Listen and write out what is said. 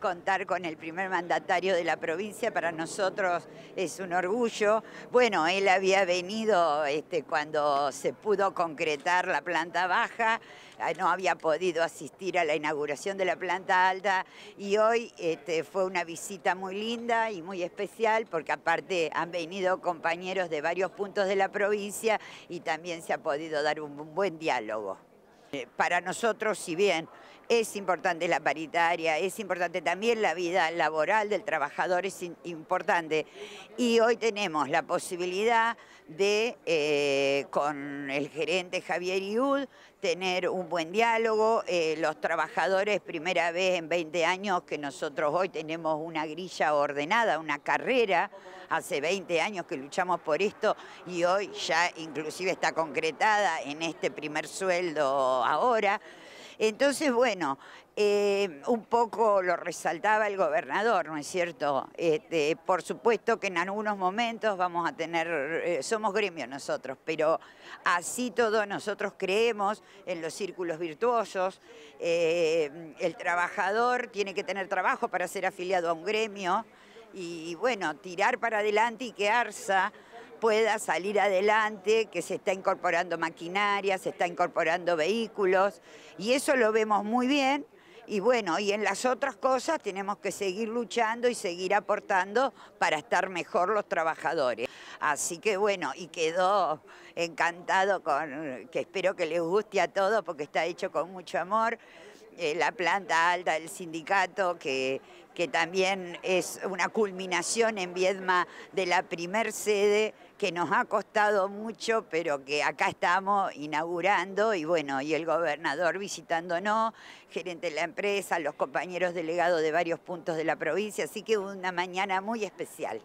contar con el primer mandatario de la provincia, para nosotros es un orgullo. Bueno, él había venido este, cuando se pudo concretar la planta baja, ah, no había podido asistir a la inauguración de la planta alta y hoy este, fue una visita muy linda y muy especial porque aparte han venido compañeros de varios puntos de la provincia y también se ha podido dar un buen diálogo. Eh, para nosotros, si bien es importante la paritaria, es importante también la vida laboral del trabajador, es importante. Y hoy tenemos la posibilidad de, eh, con el gerente Javier Iud, tener un buen diálogo. Eh, los trabajadores, primera vez en 20 años que nosotros hoy tenemos una grilla ordenada, una carrera. Hace 20 años que luchamos por esto y hoy ya inclusive está concretada en este primer sueldo ahora. Entonces, bueno, eh, un poco lo resaltaba el gobernador, ¿no es cierto? Este, por supuesto que en algunos momentos vamos a tener, eh, somos gremios nosotros, pero así todos nosotros creemos en los círculos virtuosos, eh, el trabajador tiene que tener trabajo para ser afiliado a un gremio y bueno, tirar para adelante y que ARSA pueda salir adelante, que se está incorporando maquinaria, se está incorporando vehículos, y eso lo vemos muy bien. Y bueno, y en las otras cosas tenemos que seguir luchando y seguir aportando para estar mejor los trabajadores. Así que bueno, y quedó encantado con, que espero que les guste a todos porque está hecho con mucho amor. Eh, la planta alta del sindicato, que, que también es una culminación en Viedma de la primer sede que nos ha costado mucho, pero que acá estamos inaugurando y bueno, y el gobernador visitándonos, gerente de la empresa, los compañeros delegados de varios puntos de la provincia, así que una mañana muy especial.